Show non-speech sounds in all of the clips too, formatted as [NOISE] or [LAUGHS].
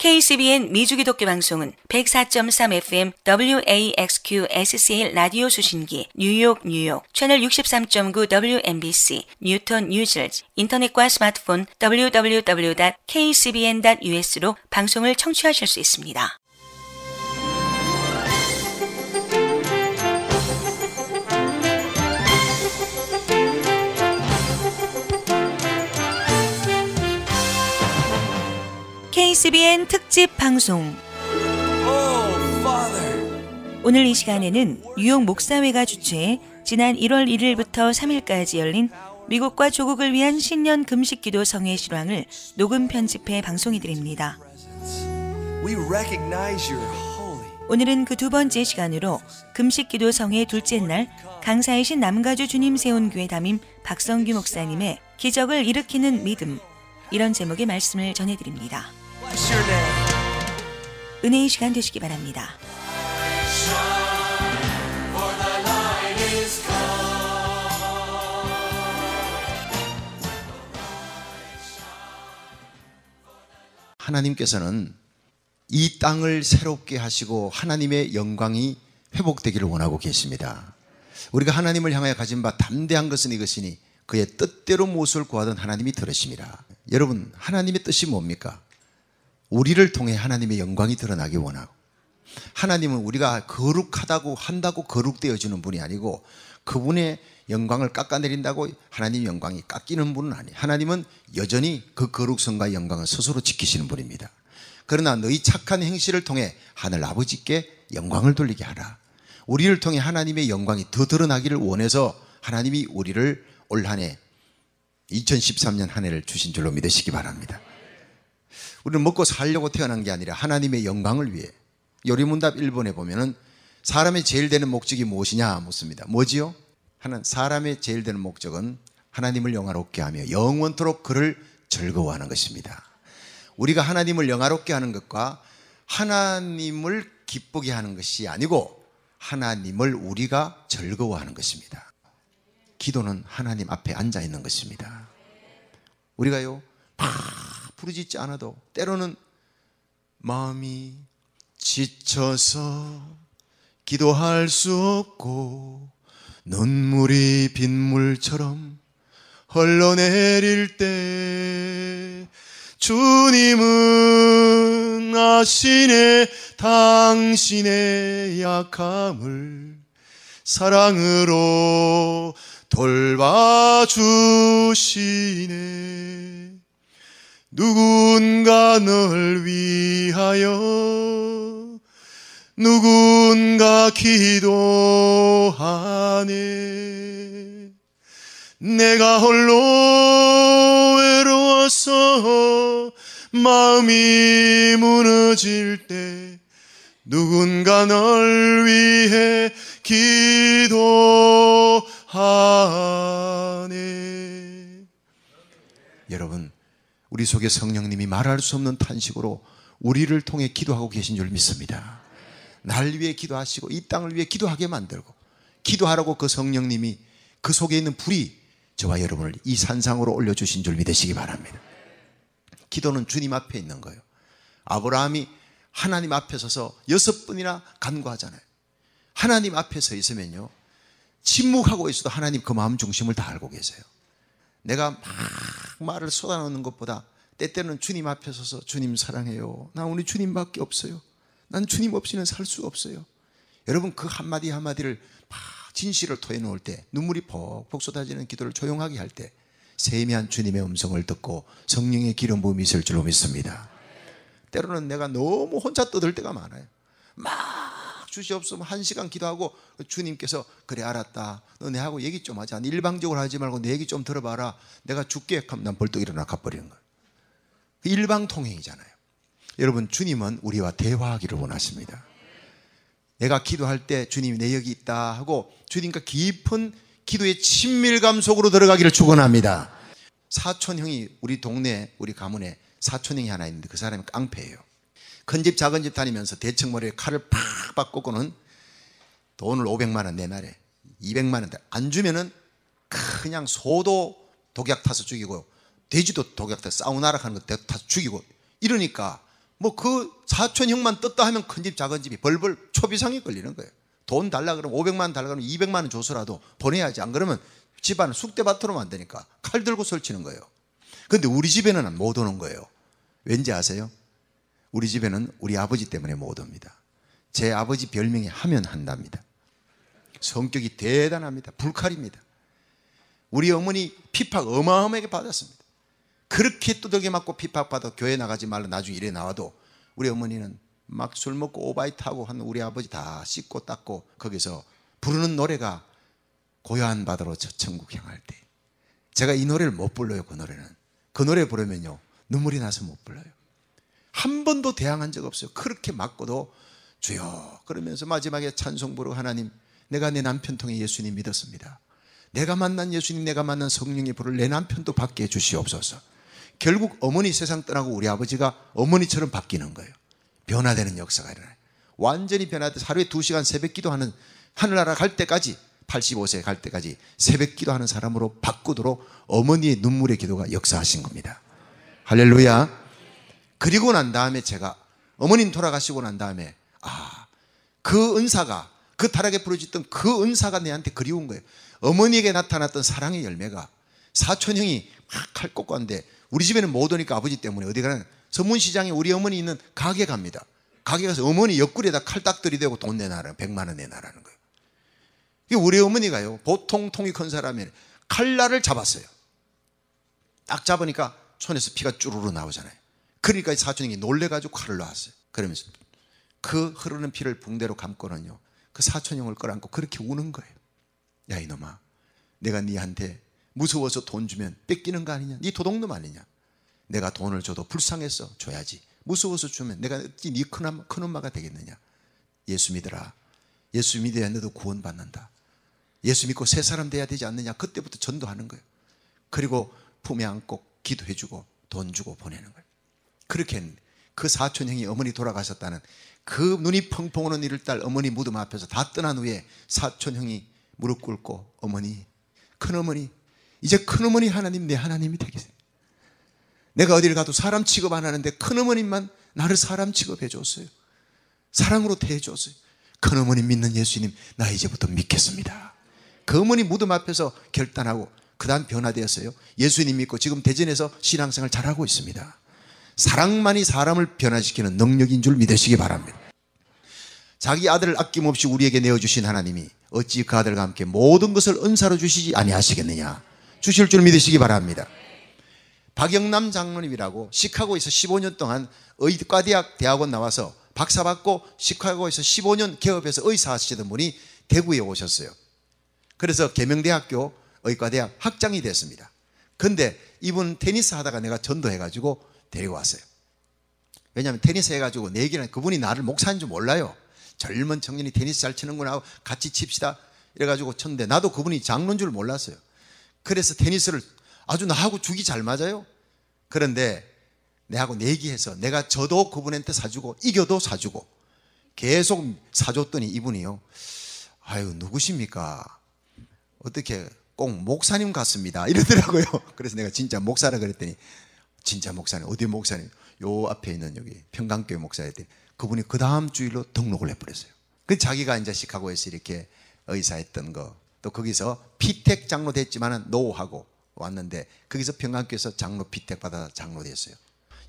KCBN 미주기독교 방송은 104.3FM WAXQSCL 라디오 수신기 뉴욕 뉴욕 채널 63.9 WMBC 뉴턴 뉴질지 인터넷과 스마트폰 www.kcbn.us로 방송을 청취하실 수 있습니다. ICBN 특집 방송. 오늘 이 시간에는 뉴욕 목사회가 주최 지난 1월 1일부터 3일까지 열린 미국과 조국을 위한 신년 금식 기도 성회 실황을 녹음 편집해 방송해 드립니다. 오늘은 그 두 번째 시간으로 금식 기도 성회 둘째 날 강사이신 남가주 주님 세운 교회 담임 박성규 목사님의 기적을 일으키는 믿음 이런 제목의 말씀을 전해드립니다. 은혜의 시간 되시기 바랍니다. 하나님께서는 이 땅을 새롭게 하시고 하나님의 영광이 회복되기를 원하고 계십니다. 우리가 하나님을 향하여 가진 바 담대한 것은 이것이니 그의 뜻대로 모습을 구하던 하나님이 들으십니다. 여러분, 하나님의 뜻이 뭡니까? 우리를 통해 하나님의 영광이 드러나기 원하고 하나님은 우리가 거룩하다고 한다고 거룩되어 지는 분이 아니고 그분의 영광을 깎아내린다고 하나님 영광이 깎이는 분은 아니에요. 하나님은 여전히 그 거룩성과 영광을 스스로 지키시는 분입니다. 그러나 너희 착한 행실을 통해 하늘 아버지께 영광을 돌리게 하라. 우리를 통해 하나님의 영광이 더 드러나기를 원해서 하나님이 우리를 올 한해 2013년 한 해를 주신 줄로 믿으시기 바랍니다. 우리는 먹고 살려고 태어난 게 아니라 하나님의 영광을 위해 요리문답 1번에 보면은 사람이 제일 되는 목적이 무엇이냐 묻습니다. 뭐지요? 사람의 제일 되는 목적은 하나님을 영화롭게 하며 영원토록 그를 즐거워하는 것입니다. 우리가 하나님을 영화롭게 하는 것과 하나님을 기쁘게 하는 것이 아니고 하나님을 우리가 즐거워하는 것입니다. 기도는 하나님 앞에 앉아 있는 것입니다. 우리가요, 막 부르짖지 않아도 때로는 마음이 지쳐서 기도할 수 없고 눈물이 빗물처럼 흘러내릴 때 주님은 아시네 당신의 약함을 사랑으로 돌봐주시네 누군가 널 위하여 누군가 기도하네 내가 홀로 외로워서 마음이 무너질 때 누군가 널 위해 기도하네 여러분 우리 속에 성령님이 말할 수 없는 탄식으로 우리를 통해 기도하고 계신 줄 믿습니다. 날 위해 기도하시고 이 땅을 위해 기도하게 만들고 기도하라고 그 성령님이 그 속에 있는 불이 저와 여러분을 이 산상으로 올려주신 줄 믿으시기 바랍니다. 기도는 주님 앞에 있는 거예요. 아브라함이 하나님 앞에 서서 여섯 번이나 간구하잖아요. 하나님 앞에 서 있으면요. 침묵하고 있어도 하나님 그 마음 중심을 다 알고 계세요. 내가 막 말을 쏟아놓는 것보다 때때로는 주님 앞에 서서 주님 사랑해요. 나 오늘 주님밖에 없어요. 난 주님 없이는 살 수 없어요. 여러분 그 한마디 한마디를 막 진실을 토해놓을 때 눈물이 폭폭 쏟아지는 기도를 조용하게 할 때 세미한 주님의 음성을 듣고 성령의 기름 부음이 있을 줄로 믿습니다. 때로는 내가 너무 혼자 떠들 때가 많아요. 막 주시옵소서 한 시간 기도하고 주님께서 그래 알았다 너 내하고 얘기 좀 하자 네 일방적으로 하지 말고 내 얘기 좀 들어봐라 내가 죽게 하면 난 벌떡 일어나 가버리는 거예요 그 일방통행이잖아요 여러분 주님은 우리와 대화하기를 원하십니다 내가 기도할 때 주님이 내 여기 있다 하고 주님과 깊은 기도의 친밀감 속으로 들어가기를 축원합니다 사촌형이 우리 동네 우리 가문에 사촌형이 하나 있는데 그 사람이 깡패예요 큰 집, 작은 집 다니면서 대청머리에 칼을 팍팍 꽂고는 돈을 500만 원 내놔래. 200만 원. 안 주면은 그냥 소도 독약 타서 죽이고, 돼지도 독약 타서 사우나라 하는 거 타서 죽이고. 이러니까 뭐 그 사촌 형만 떴다 하면 큰 집, 작은 집이 벌벌 초비상이 걸리는 거예요. 돈 달라 그러면 500만 원 달라 그러면 200만 원 줘서라도 보내야지. 안 그러면 집안 숙대밭으로 만드니까 칼 들고 설치는 거예요. 근데 우리 집에는 못 오는 거예요. 왠지 아세요? 우리 집에는 우리 아버지 때문에 못 옵니다. 제 아버지 별명이 하면 한답니다. 성격이 대단합니다. 불칼입니다. 우리 어머니 피팍 어마어마하게 받았습니다. 그렇게 두들겨 맞고 피팍 받아 교회 나가지 말라 나중에 일에 나와도 우리 어머니는 막 술 먹고 오바이트하고 한 우리 아버지 다 씻고 닦고 거기서 부르는 노래가 고요한 바다로 저 천국 향할 때 제가 이 노래를 못 불러요 그 노래는 그 노래 부르면요 눈물이 나서 못 불러요 한 번도 대항한 적 없어요. 그렇게 맞고도 주여 그러면서 마지막에 찬송 부로 하나님 내가 내 남편 통해 예수님 믿었습니다. 내가 만난 예수님 내가 만난 성령의 불을 내 남편도 받게 해주시옵소서. 결국 어머니 세상 떠나고 우리 아버지가 어머니처럼 바뀌는 거예요. 변화되는 역사가 일어나요. 완전히 변화돼 하루에 두시간 새벽 기도하는 하늘나라 갈 때까지 85세 갈 때까지 새벽 기도하는 사람으로 바꾸도록 어머니의 눈물의 기도가 역사하신 겁니다. 할렐루야. 그리고 난 다음에 제가 어머님 돌아가시고 난 다음에 아, 그 은사가 그 타락에 부러졌던 그 은사가 내한테 그리운 거예요. 어머니에게 나타났던 사랑의 열매가 사촌 형이 막 칼꽂고 한데 우리 집에는 못 오니까 아버지 때문에 어디 가는 서문시장에 우리 어머니 있는 가게 갑니다. 가게 가서 어머니 옆구리에다 칼딱 들이대고 돈 내놔라. 100만 원 내놔라는 거예요. 우리 어머니가요. 보통 통이 큰 사람이 칼날을 잡았어요. 딱 잡으니까 손에서 피가 쭈르르 나오잖아요. 그러니까 사촌이 놀래가지고 칼을 놨어요. 그러면서 그 흐르는 피를 붕대로 감고는요. 그 사촌형을 끌안고 그렇게 우는 거예요. 야 이놈아 내가 네한테 무서워서 돈 주면 뺏기는 거 아니냐. 네 도둑놈 아니냐. 내가 돈을 줘도 불쌍해서 줘야지. 무서워서 주면 내가 어 큰엄, 마가 되겠느냐. 예수 믿으라. 예수 믿어야 너도 구원받는다. 예수 믿고 새 사람 돼야 되지 않느냐. 그때부터 전도하는 거예요. 그리고 품에 안고 기도해주고 돈 주고 보내는 거예요. 그렇게 했는데 그 사촌 형이 어머니 돌아가셨다는 그 눈이 펑펑 오는 일을 딸 어머니 무덤 앞에서 다 떠난 후에 사촌 형이 무릎 꿇고 어머니 큰어머니 이제 큰어머니 하나님 내 하나님이 되겠어요 내가 어디를 가도 사람 취급 안 하는데 큰어머님만 나를 사람 취급해 줬어요 사랑으로 대해줬어요 큰어머니 믿는 예수님 나 이제부터 믿겠습니다 그 어머니 무덤 앞에서 결단하고 그 다음 변화되었어요 예수님 믿고 지금 대전에서 신앙생활 잘하고 있습니다 사랑만이 사람을 변화시키는 능력인 줄 믿으시기 바랍니다. 자기 아들을 아낌없이 우리에게 내어주신 하나님이 어찌 그 아들과 함께 모든 것을 은사로 주시지 아니하시겠느냐. 주실 줄 믿으시기 바랍니다. 박영남 장로님이라고 시카고에서 15년 동안 의과대학 대학원 나와서 박사 받고 시카고에서 15년 개업해서 의사 하시던 분이 대구에 오셨어요. 그래서 계명대학교 의과대학 학장이 됐습니다. 근데 이분 테니스 하다가 내가 전도해가지고 데리고 왔어요. 왜냐하면 테니스 해가지고 내기는 얘 그분이 나를 목사인 줄 몰라요. 젊은 청년이 테니스 잘 치는구나 하고 같이 칩시다. 이래가지고 쳤는데 나도 그분이 장로인 줄 몰랐어요. 그래서 테니스를 아주 나하고 죽이 잘 맞아요. 그런데 내하고 내기해서 내가 저도 그분한테 사주고 이겨도 사주고 계속 사줬더니 이분이요. 아유 누구십니까? 어떻게 꼭 목사님 같습니다. 이러더라고요. [LAUGHS] 그래서 내가 진짜 목사라 그랬더니 진짜 목사님 어디 목사님 요 앞에 있는 여기 평강교회 목사였대 그분이 그 다음 주일로 등록을 해버렸어요. 그 자기가 이제 시카고에서 이렇게 의사했던 거 또 거기서 피택 장로 됐지만은 노하고 왔는데 거기서 평강교에서 장로 피택 받아 장로 됐어요.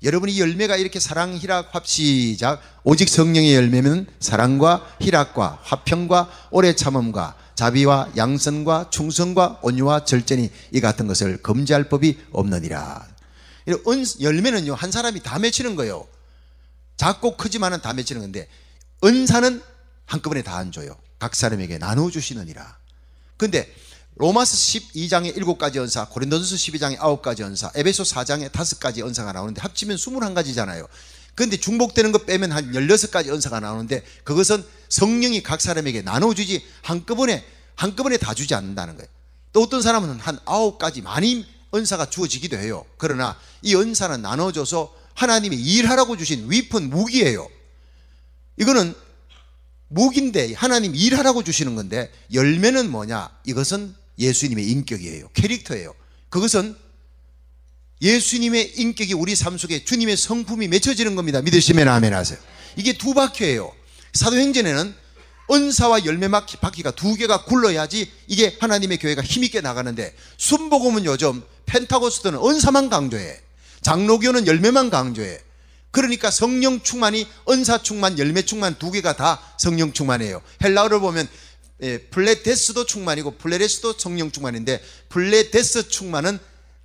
여러분이 열매가 이렇게 사랑, 희락, 합 시작 오직 성령의 열매는 사랑과 희락과 화평과 오래 참음과 자비와 양선과 충성과 온유와 절제니 이 같은 것을 금지할 법이 없느니라 은, 열매는요, 한 사람이 다 맺히는 거예요. 작고 크지만은 다 맺히는 건데, 은사는 한꺼번에 다 안 줘요. 각 사람에게 나눠주시느니라. 근데 로마스 12장에 7가지 은사, 고린도전서 12장에 9가지 은사, 에베소 4장에 5가지 은사가 나오는데 합치면 21가지잖아요. 근데 중복되는 거 빼면 한 16가지 은사가 나오는데 그것은 성령이 각 사람에게 나눠주지 한꺼번에 한꺼번에 다 주지 않는다는 거예요. 또 어떤 사람은 한 9가지 많이 은사가 주어지기도 해요. 그러나 이 은사는 나눠져서 하나님이 일하라고 주신 위픈 무기예요. 이거는 무기인데 하나님 일하라고 주시는 건데 열매는 뭐냐? 이것은 예수님의 인격이에요. 캐릭터예요. 그것은 예수님의 인격이 우리 삶 속에 주님의 성품이 맺혀지는 겁니다. 믿으시면 아멘 하세요. 이게 두 바퀴예요. 사도행전에는 은사와 열매막 바퀴가 두 개가 굴러야지 이게 하나님의 교회가 힘있게 나가는데 순복음은 요즘 펜타고스도는 은사만 강조해. 장로교는 열매만 강조해. 그러니까 성령 충만이 은사 충만, 열매 충만 두 개가 다 성령 충만이에요. 헬라어를 보면 예, 플레데스도 충만이고 플레레스도 성령 충만인데 플레데스 충만은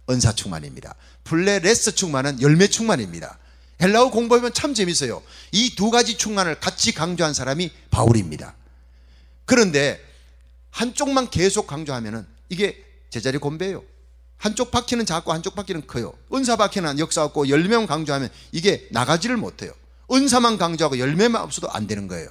은사 충만입니다. 플레레스 충만은 열매 충만입니다. 헬라어 공부하면 참 재밌어요. 이 두 가지 충만을 같이 강조한 사람이 바울입니다. 그런데 한쪽만 계속 강조하면 이게 제자리 곰배예요 한쪽 바퀴는 작고 한쪽 바퀴는 커요. 은사 바퀴는 역사 없고 열매만 강조하면 이게 나가지를 못해요. 은사만 강조하고 열매만 없어도 안 되는 거예요.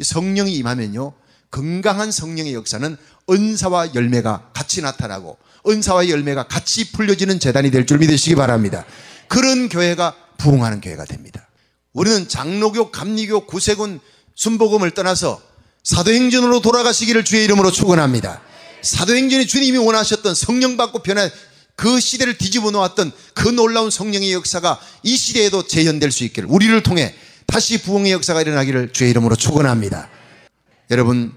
성령이 임하면요. 건강한 성령의 역사는 은사와 열매가 같이 나타나고 은사와 열매가 같이 풀려지는 재단이 될 줄 믿으시기 바랍니다. 그런 교회가 부흥하는 교회가 됩니다. 우리는 장로교, 감리교, 구세군, 순복음을 떠나서 사도행전으로 돌아가시기를 주의 이름으로 축원합니다. 사도행전이 주님이 원하셨던 성령 받고 변한 그 시대를 뒤집어 놓았던 그 놀라운 성령의 역사가 이 시대에도 재현될 수 있기를 우리를 통해 다시 부흥의 역사가 일어나기를 주의 이름으로 축원합니다. 여러분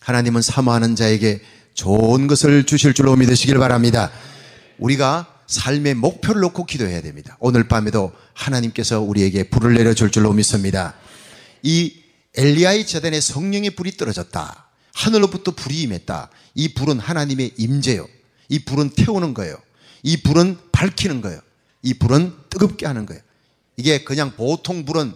하나님은 사모하는 자에게 좋은 것을 주실 줄로 믿으시길 바랍니다. 우리가 삶의 목표를 놓고 기도해야 됩니다. 오늘 밤에도 하나님께서 우리에게 불을 내려줄 줄로 믿습니다. 이 엘리야의 재단에 성령의 불이 떨어졌다. 하늘로부터 불이 임했다. 이 불은 하나님의 임재요. 이 불은 태우는 거예요. 이 불은 밝히는 거예요. 이 불은 뜨겁게 하는 거예요. 이게 그냥 보통 불은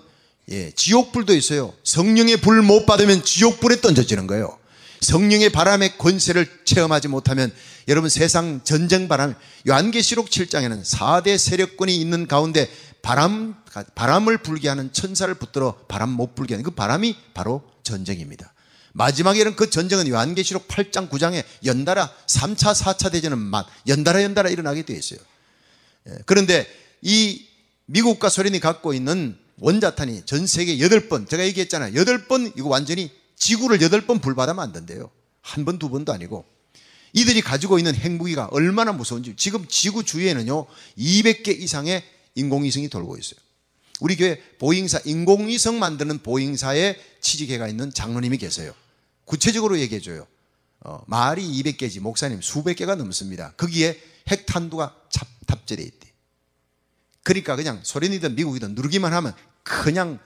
예, 지옥불도 있어요. 성령의 불 못 받으면 지옥불에 던져지는 거예요. 성령의 바람의 권세를 체험하지 못하면 여러분 세상 전쟁 바람 요한계시록 7장에는 4대 세력권이 있는 가운데 바람 바람을 불게 하는 천사를 붙들어 바람 못 불게 하는 그 바람이 바로 전쟁입니다. 마지막에는 그 전쟁은 요한계시록 8장 9장에 연달아 3차 4차 대전은 막 연달아 연달아 일어나게 되어 있어요. 예, 그런데 이 미국과 소련이 갖고 있는 원자탄이 전 세계 8번 제가 얘기했잖아요. 8번 이거 완전히 지구를 여덟 번 불바다면 안 된대요. 한 번, 두 번도 아니고. 이들이 가지고 있는 핵무기가 얼마나 무서운지 지금 지구 주위에는요 200개 이상의 인공위성이 돌고 있어요. 우리 교회 보잉사 인공위성 만드는 보잉사에 취직해가 있는 장로님이 계세요. 구체적으로 얘기해 줘요. 어, 말이 200개지 목사님 수백 개가 넘습니다. 거기에 핵탄두가 찹, 탑재돼 있대. 그러니까 그냥 소련이든 미국이든 누르기만 하면 그냥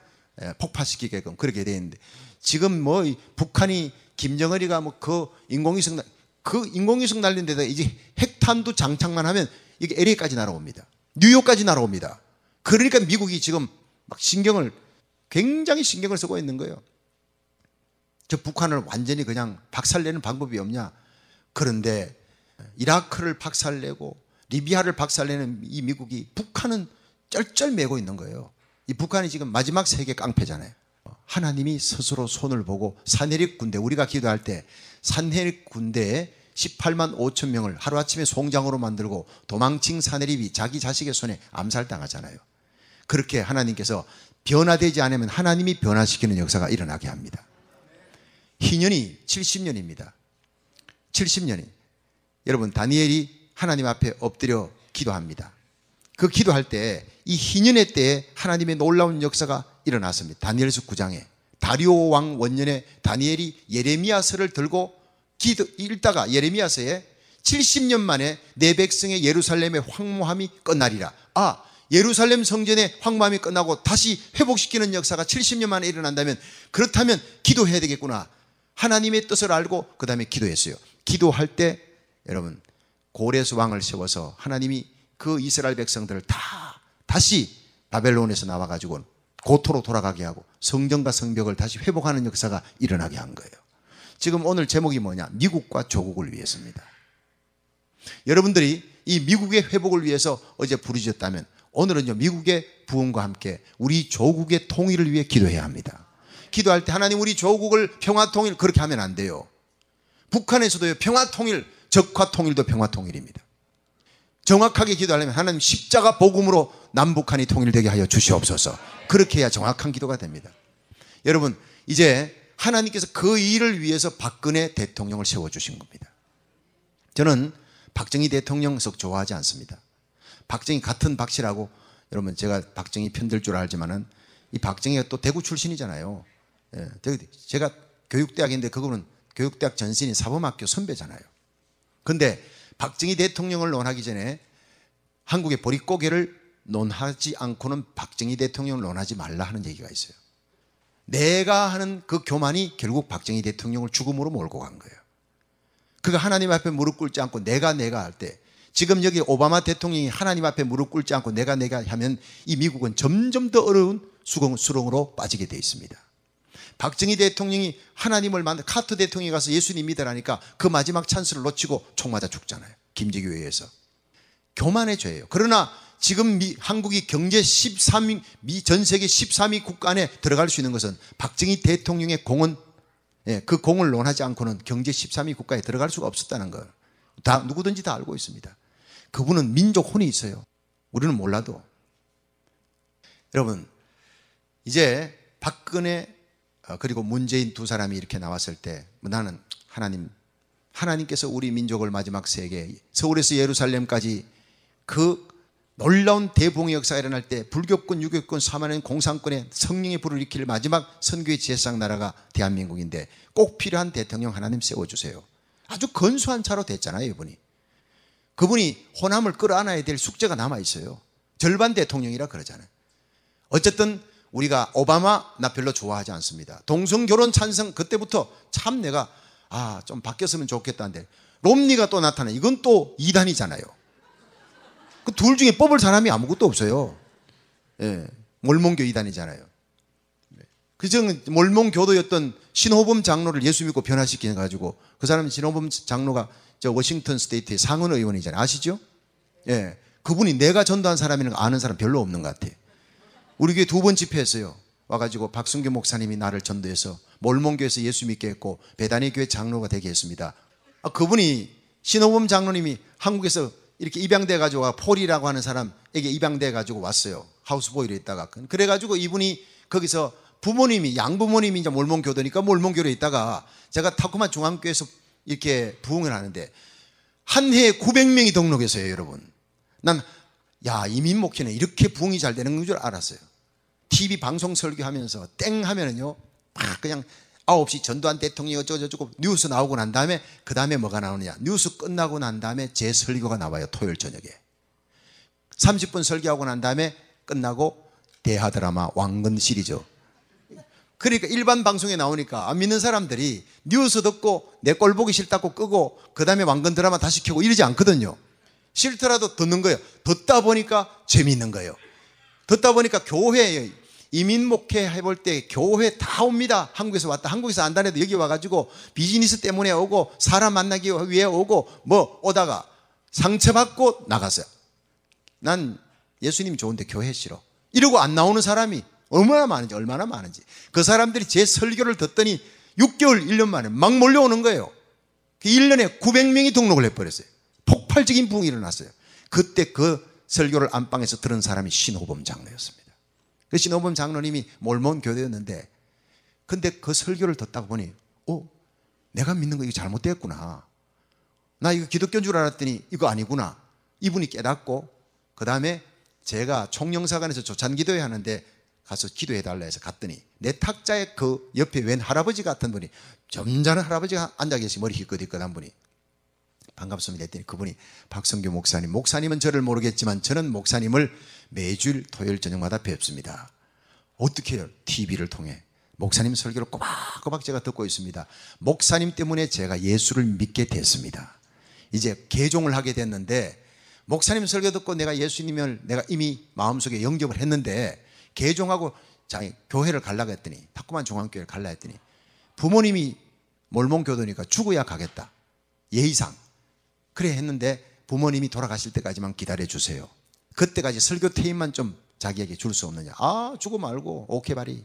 예, 폭파시키게끔 그렇게 돼 있는데 지금 뭐 북한이 김정은이가 뭐 그 인공위성 그 인공위성 날린 데다 이제 핵탄두 장착만 하면 이게 LA까지 날아옵니다. 뉴욕까지 날아옵니다. 그러니까 미국이 지금 막 신경을 굉장히 신경을 쓰고 있는 거예요. 저 북한을 완전히 그냥 박살내는 방법이 없냐? 그런데 이라크를 박살내고 리비아를 박살내는 이 미국이 북한은 쩔쩔매고 있는 거예요. 이 북한이 지금 마지막 세계 깡패잖아요. 하나님이 스스로 손을 보고 산해립 군대 우리가 기도할 때 산해립 군대에 18만 5천 명을 하루아침에 송장으로 만들고 도망친 산해립이 자기 자식의 손에 암살당하잖아요. 그렇게 하나님께서 변화되지 않으면 하나님이 변화시키는 역사가 일어나게 합니다. 희년이 70년입니다. 70년이 여러분 다니엘이 하나님 앞에 엎드려 기도합니다. 그 기도할 때 이 희년의 때에 하나님의 놀라운 역사가 일어났습니다. 다니엘서 9장에 다리오 왕 원년에 다니엘이 예레미야서를 들고 기도 읽다가 예레미야서에 70년 만에 내 백성의 예루살렘의 황무함이 끝나리라. 아, 예루살렘 성전의 황무함이 끝나고 다시 회복시키는 역사가 70년 만에 일어난다면 그렇다면 기도해야 되겠구나. 하나님의 뜻을 알고 그다음에 기도했어요. 기도할 때 여러분 고레스 왕을 세워서 하나님이 그 이스라엘 백성들을 다 다시 바벨론에서 나와가지고 고토로 돌아가게 하고 성전과 성벽을 다시 회복하는 역사가 일어나게 한 거예요. 지금 오늘 제목이 뭐냐? 미국과 조국을 위해서입니다. 여러분들이 이 미국의 회복을 위해서 어제 부르셨다면 오늘은요 미국의 부흥과 함께 우리 조국의 통일을 위해 기도해야 합니다. 기도할 때 하나님 우리 조국을 평화 통일 그렇게 하면 안 돼요. 북한에서도요 평화 통일 적화 통일도 평화 통일입니다. 정확하게 기도하려면 하나님 십자가 복음으로 남북한이 통일되게 하여 주시옵소서. 그렇게 해야 정확한 기도가 됩니다. 여러분, 이제 하나님께서 그 일을 위해서 박근혜 대통령을 세워주신 겁니다. 저는 박정희 대통령 석 좋아하지 않습니다. 박정희 같은 박씨라고 여러분 제가 박정희 편들 줄 알지만은 이 박정희가 또 대구 출신이잖아요. 예, 제가 교육대학인데 그거는 교육대학 전신인 사범학교 선배잖아요. 근데 박정희 대통령을 논하기 전에 한국의 보릿고개를 논하지 않고는 박정희 대통령을 논하지 말라 하는 얘기가 있어요. 내가 하는 그 교만이 결국 박정희 대통령을 죽음으로 몰고 간 거예요. 그가 하나님 앞에 무릎 꿇지 않고 내가 내가 할 때 지금 여기 오바마 대통령이 하나님 앞에 무릎 꿇지 않고 내가 내가 하면 이 미국은 점점 더 어려운 수렁, 수렁으로 빠지게 돼 있습니다. 박정희 대통령이 하나님을 만나 카트 대통령이 가서 예수님 믿으라니까 그 마지막 찬스를 놓치고 총 맞아 죽잖아요. 김재규 회의에서. 교만의 죄예요. 그러나 지금 미, 한국이 경제 13위, 미 전 세계 13위 국가 안에 들어갈 수 있는 것은 박정희 대통령의 공은 예, 그 공을 논하지 않고는 경제 13위 국가에 들어갈 수가 없었다는 걸 다, 누구든지 다 알고 있습니다. 그분은 민족 혼이 있어요. 우리는 몰라도. 여러분, 이제 박근혜 어, 그리고 문재인 두 사람이 이렇게 나왔을 때 뭐 나는 하나님 하나님께서 우리 민족을 마지막 세계 서울에서 예루살렘까지 그 놀라운 대봉의 역사가 일어날 때 불교권, 유교권, 사만은 공산권의 성령의 불을 일으킬 마지막 선교의 지혜상 나라가 대한민국인데 꼭 필요한 대통령 하나님 세워주세요. 아주 건수한 차로 됐잖아요, 이분이. 그분이 호남을 끌어안아야 될 숙제가 남아 있어요. 절반 대통령이라 그러잖아요. 어쨌든 우리가 오바마 나 별로 좋아하지 않습니다. 동성 결혼 찬성 그때부터 참 내가 아 좀 바뀌었으면 좋겠다는데 롬니가 또 나타나 이건 또 이단이잖아요. 그 둘 중에 뽑을 사람이 아무것도 없어요. 예, 몰몬교 이단이잖아요. 네. 그중 몰몬교도였던 신호범 장로를 예수 믿고 변화시키는 가지고 그 사람은 신호범 장로가 저 워싱턴 스테이트의 상원 의원이잖아요. 아시죠? 예. 그분이 내가 전도한 사람이라는 거 아는 사람 별로 없는 것 같아요. 우리 교회 두 번 집회했어요. 와가지고 박순규 목사님이 나를 전도해서 몰몬교에서 예수 믿게 했고 배단의 교회 장로가 되게 했습니다. 아, 그분이 신호범 장로님이 한국에서 이렇게 입양돼 가지고 폴이라고 하는 사람에게 입양돼 가지고 왔어요. 하우스보이로 있다가 그래 가지고 이분이 거기서 부모님이 양부모님이 이제 몰몬교도니까 몰몬교로 있다가 제가 타코마 중앙교에서 이렇게 부흥을 하는데 한 해에 900명이 등록해서요 여러분. 난 야, 이 민목회는 이렇게 부흥이 잘 되는 줄 알았어요. TV 방송 설교하면서 땡 하면은요, 막 그냥 9시 전두환 대통령이 어쩌고저쩌고 뉴스 나오고 난 다음에 그 다음에 뭐가 나오느냐. 뉴스 끝나고 난 다음에 제 설교가 나와요. 토요일 저녁에. 30분 설교하고 난 다음에 끝나고 대하 드라마 왕건 시리즈. 그러니까 일반 방송에 나오니까 안 믿는 사람들이 뉴스 듣고 내 꼴 보기 싫다고 끄고 그 다음에 왕건 드라마 다시 켜고 이러지 않거든요. 싫더라도 듣는 거예요. 듣다 보니까 재미있는 거예요. 듣다 보니까 교회에 이민 목회 해볼 때 교회 다 옵니다. 한국에서 왔다. 한국에서 안다 해도 여기 와가지고 비즈니스 때문에 오고 사람 만나기 위해 오고 뭐 오다가 상처받고 나갔어요. 난 예수님이 좋은데 교회 싫어. 이러고 안 나오는 사람이 얼마나 많은지 얼마나 많은지 그 사람들이 제 설교를 듣더니 6개월 1년 만에 막 몰려오는 거예요. 1년에 그 900명이 등록을 해버렸어요. 폭발적인 붕이 일어났어요. 그때 그 설교를 안방에서 들은 사람이 신호범 장로였습니다. 그 신호범 장로님이 몰몬 교대였는데 근데 그 설교를 듣다 보니 어? 내가 믿는 거 이거 잘못됐구나나 이거 기독교인 줄 알았더니 이거 아니구나. 이분이 깨닫고 그 다음에 제가 총영사관에서 조찬 기도회 하는데 가서 기도해 달라 해서 갔더니 내 탁자에 그 옆에 웬 할아버지 같은 분이 점잖은 할아버지가 앉아 계시 머리 희끗희끗한 분이 반갑습니다 했더니 그분이 박성규 목사님 목사님은 저를 모르겠지만 저는 목사님을 매주일 토요일 저녁마다 뵙습니다 어떻게 해요? TV를 통해 목사님 설교를 꼬박꼬박 제가 듣고 있습니다 목사님 때문에 제가 예수를 믿게 됐습니다 이제 개종을 하게 됐는데 목사님 설교 듣고 내가 예수님을 내가 이미 마음속에 영접을 했는데 개종하고 자기 교회를 갈라 했더니 탁구만 중앙교회를 갈라 했더니 부모님이 몰몬교도니까 죽어야 가겠다 예의상 그래 했는데 부모님이 돌아가실 때까지만 기다려 주세요. 그때까지 설교 테임만 좀 자기에게 줄 수 없느냐. 아, 주고 말고, 오케이, 바리.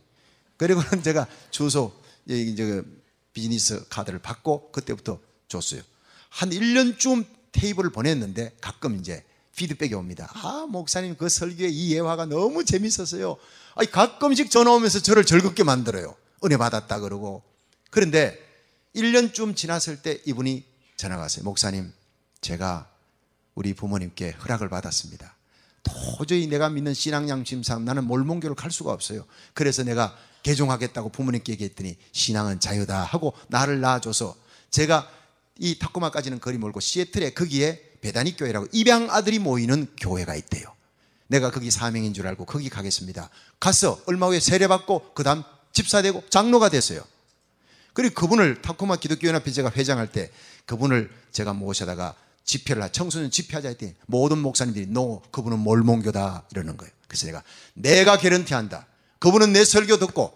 그리고는 제가 주소, 여 예, 이제 그 비즈니스 카드를 받고 그때부터 줬어요. 한 1년쯤 테이블을 보냈는데 가끔 이제 피드백이 옵니다. 아, 목사님 그 설교의 이 예화가 너무 재밌었어요. 아 가끔씩 전화 오면서 저를 즐겁게 만들어요. 은혜 받았다 그러고. 그런데 1년쯤 지났을 때 이분이 전화가 왔어요. 목사님, 제가 우리 부모님께 허락을 받았습니다. 도저히 내가 믿는 신앙양심상 나는 몰몬교를 갈 수가 없어요. 그래서 내가 개종하겠다고 부모님께 얘기했더니 신앙은 자유다 하고 나를 낳아줘서 제가 이 타코마까지는 거리 멀고 시애틀에 거기에 배단이 교회라고 입양 아들이 모이는 교회가 있대요. 내가 거기 사명인 줄 알고 거기 가겠습니다. 가서 얼마 후에 세례받고 그 다음 집사되고 장로가 됐어요. 그리고 그분을 타코마 기독교연합회 제가 회장할 때 그분을 제가 모셔다가 집회를 하 청소년 집회하자 했더니 모든 목사님들이 너 그분은 몰몬교다 이러는 거예요. 그래서 내가 내가 개런티한다. 그분은 내 설교 듣고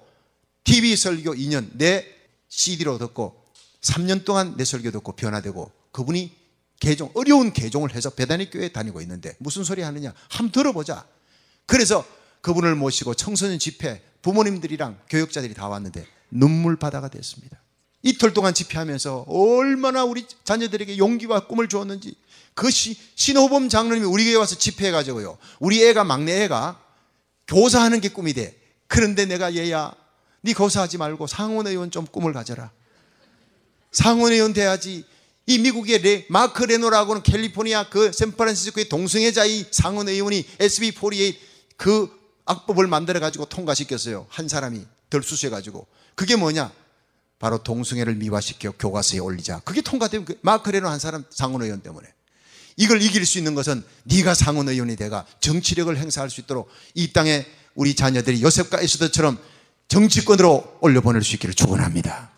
TV 설교 2년 내 CD로 듣고 3년 동안 내 설교 듣고 변화되고 그분이 개종 어려운 개종을 해서 배단이 교회 다니고 있는데 무슨 소리 하느냐? 한번 들어보자. 그래서 그분을 모시고 청소년 집회 부모님들이랑 교육자들이다 왔는데 눈물 바다가 됐습니다. 이틀 동안 집회하면서 얼마나 우리 자녀들에게 용기와 꿈을 주었는지 그 시, 신호범 장르님이 우리 교회 와서 집회해가지고요. 우리 애가 막내 애가 교사하는 게 꿈이 돼. 그런데 내가 얘야 네 교사하지 말고 상원의원 좀 꿈을 가져라. 상원의원 돼야지. 이 미국의 레, 마크 레노라고는 캘리포니아 그 샌프란시스코의 동승애자이 상원의원이 SB48 그 악법을 만들어가지고 통과시켰어요. 한 사람이 덜수수해가지고. 그게 뭐냐? 바로 동승회를 미화시켜 교과서에 올리자. 그게 통과되면 그 마크레노 한 사람 상원의원 때문에. 이걸 이길 수 있는 것은 네가 상원의원이 돼가 정치력을 행사할 수 있도록 이 땅에 우리 자녀들이 요셉과 에스더처럼 정치권으로 올려보낼 수 있기를 축원합니다.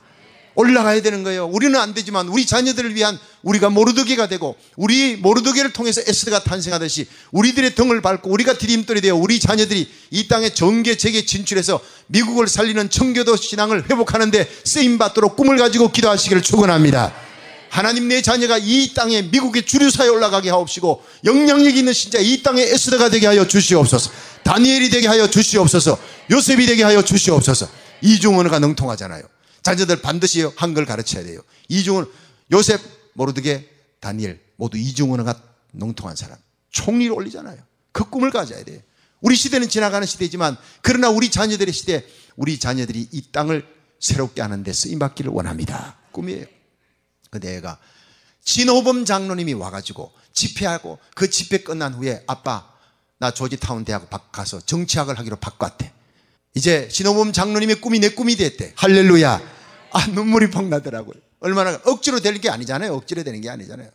올라가야 되는 거예요. 우리는 안 되지만 우리 자녀들을 위한 우리가 모르드기가 되고 우리 모르드기를 통해서 에스더가 탄생하듯이 우리들의 등을 밟고 우리가 디딤돌이 되어 우리 자녀들이 이 땅의 정계 재계 진출해서 미국을 살리는 청교도 신앙을 회복하는데 쓰임 받도록 꿈을 가지고 기도하시기를 축원합니다. 하나님 내 자녀가 이 땅에 미국의 주류사에 올라가게 하옵시고 영향력 있는 신자 이 땅에 에스더가 되게 하여 주시옵소서. 다니엘이 되게 하여 주시옵소서. 요셉이 되게 하여 주시옵소서. 이중언어가 능통하잖아요. 자녀들 반드시 한글 가르쳐야 돼요. 이중은 요셉, 모르드게, 다니엘 모두 이중언어가 능통한 사람. 총리를 올리잖아요. 그 꿈을 가져야 돼요. 우리 시대는 지나가는 시대지만 그러나 우리 자녀들의 시대, 우리 자녀들이 이 땅을 새롭게 하는 데 쓰임받기를 원합니다. 꿈이에요. 근데 그 내가 진호범 장로님이 와가지고 집회하고 그 집회 끝난 후에 아빠 나 조지타운 대학 가서 정치학을 하기로 바꿨대. 이제 진호범 장로님의 꿈이 내 꿈이 됐대. 할렐루야. 아, 눈물이 펑 나더라고요. 얼마나 억지로 될게 아니잖아요. 억지로 되는 게 아니잖아요.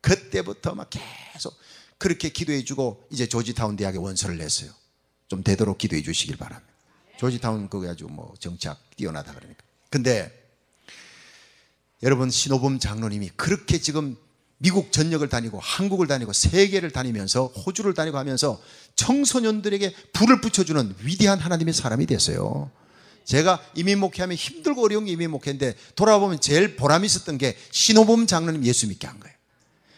그때부터 막 계속 그렇게 기도해 주고 이제 조지타운 대학에 원서를 냈어요. 좀 되도록 기도해 주시길 바랍니다. 조지타운 거 아주 뭐 정착 뛰어나다 그러니까. 근데 여러분 신호범 장로님이 그렇게 지금 미국 전역을 다니고 한국을 다니고 세계를 다니면서 호주를 다니고 하면서 청소년들에게 불을 붙여주는 위대한 하나님의 사람이 됐어요. 제가 이민 목회하면 힘들고 어려운 게 이민 목회인데 돌아보면 제일 보람 있었던 게 신호범 장로님 예수 믿게 한 거예요.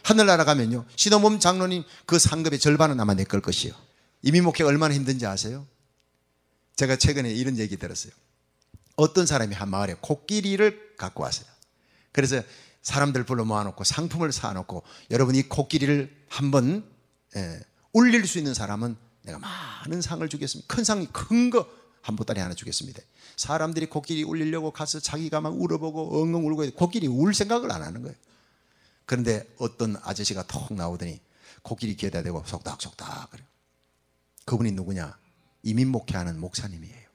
하늘날아 가면요. 신호범 장로님 그 상급의 절반은 아마 내 걸 것이요. 이민 목회 얼마나 힘든지 아세요? 제가 최근에 이런 얘기 들었어요. 어떤 사람이 한 마을에 코끼리를 갖고 왔어요. 그래서 사람들 불러 모아놓고 상품을 사놓고 여러분 이 코끼리를 한번 예, 울릴 수 있는 사람은 내가 많은 상을 주겠습니다. 큰 상, 큰 거, 한 보따리 하나 주겠습니다. 사람들이 코끼리 울리려고 가서 자기가 막 울어보고 엉엉 울고 코끼리 울 생각을 안 하는 거예요. 그런데 어떤 아저씨가 톡 나오더니 코끼리 귀에다 대고 속닥속닥 그래 그분이 누구냐? 이민 목회하는 목사님이에요.